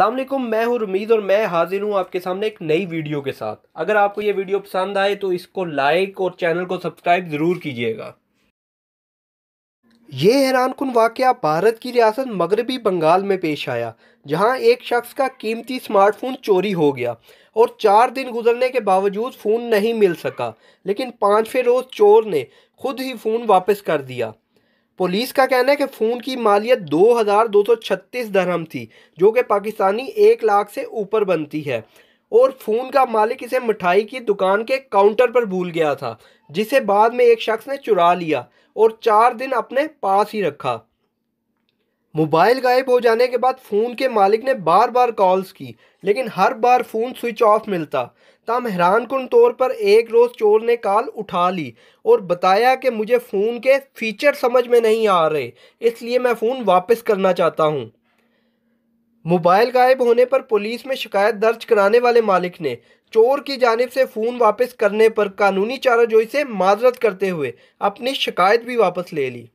अल्लाम मैं हूँ रमीद और मैं हाजिर हूँ आपके सामने एक नई वीडियो के साथ अगर आपको ये वीडियो पसंद आए तो इसको लाइक और चैनल को सब्सक्राइब ज़रूर कीजिएगा ये हैरान कन वाक़ भारत की रियासत मगरबी बंगाल में पेश आया जहाँ एक शख्स का कीमती स्मार्टफोन चोरी हो गया और चार दिन गुजरने के बावजूद फ़ोन नहीं मिल सका लेकिन पाँचवें रोज़ चोर ने खुद ही फ़ोन वापस कर दिया पुलिस का कहना है कि फ़ोन की मालियत दो हज़ार दो सौ छत्तीस दरहम थी जो कि पाकिस्तानी एक लाख से ऊपर बनती है और फ़ोन का मालिक इसे मिठाई की दुकान के काउंटर पर भूल गया था जिसे बाद में एक शख्स ने चुरा लिया और चार दिन अपने पास ही रखा मोबाइल गायब हो जाने के बाद फ़ोन के मालिक ने बार बार कॉल्स की लेकिन हर बार फ़ोन स्विच ऑफ मिलता तम हैरान कन तौर पर एक रोज़ चोर ने कॉल उठा ली और बताया कि मुझे फ़ोन के फीचर समझ में नहीं आ रहे इसलिए मैं फ़ोन वापस करना चाहता हूँ मोबाइल गायब होने पर पुलिस में शिकायत दर्ज कराने वाले मालिक ने चोर की जानब से फ़ोन वापस करने पर कानूनी चाराजोई से माजरत करते हुए अपनी शिकायत भी वापस ले ली